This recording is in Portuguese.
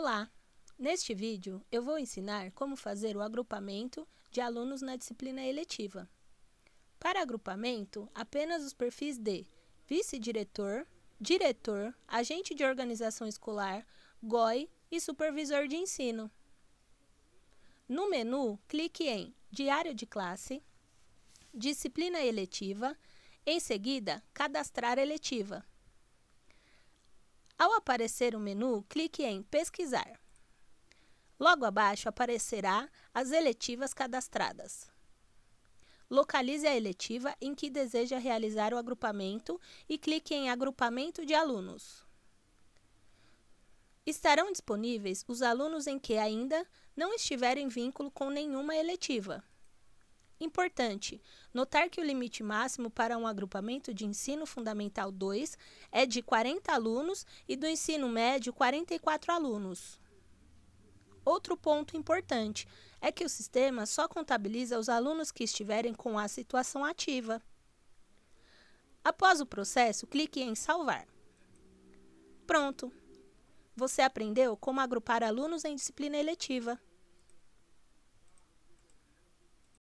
Olá! Neste vídeo, eu vou ensinar como fazer o agrupamento de alunos na disciplina eletiva. Para agrupamento, apenas os perfis de vice-diretor, diretor, agente de organização escolar, GOI e supervisor de ensino. No menu, clique em Diário de classe, Disciplina eletiva, em seguida, Cadastrar eletiva. Ao aparecer o um menu, clique em Pesquisar. Logo abaixo aparecerá as eletivas cadastradas. Localize a eletiva em que deseja realizar o agrupamento e clique em Agrupamento de alunos. Estarão disponíveis os alunos em que ainda não estiverem em vínculo com nenhuma eletiva. Importante notar que o limite máximo para um agrupamento de ensino fundamental 2 é de 40 alunos e do ensino médio 44 alunos. Outro ponto importante é que o sistema só contabiliza os alunos que estiverem com a situação ativa. Após o processo, clique em salvar. Pronto! Você aprendeu como agrupar alunos em disciplina eletiva.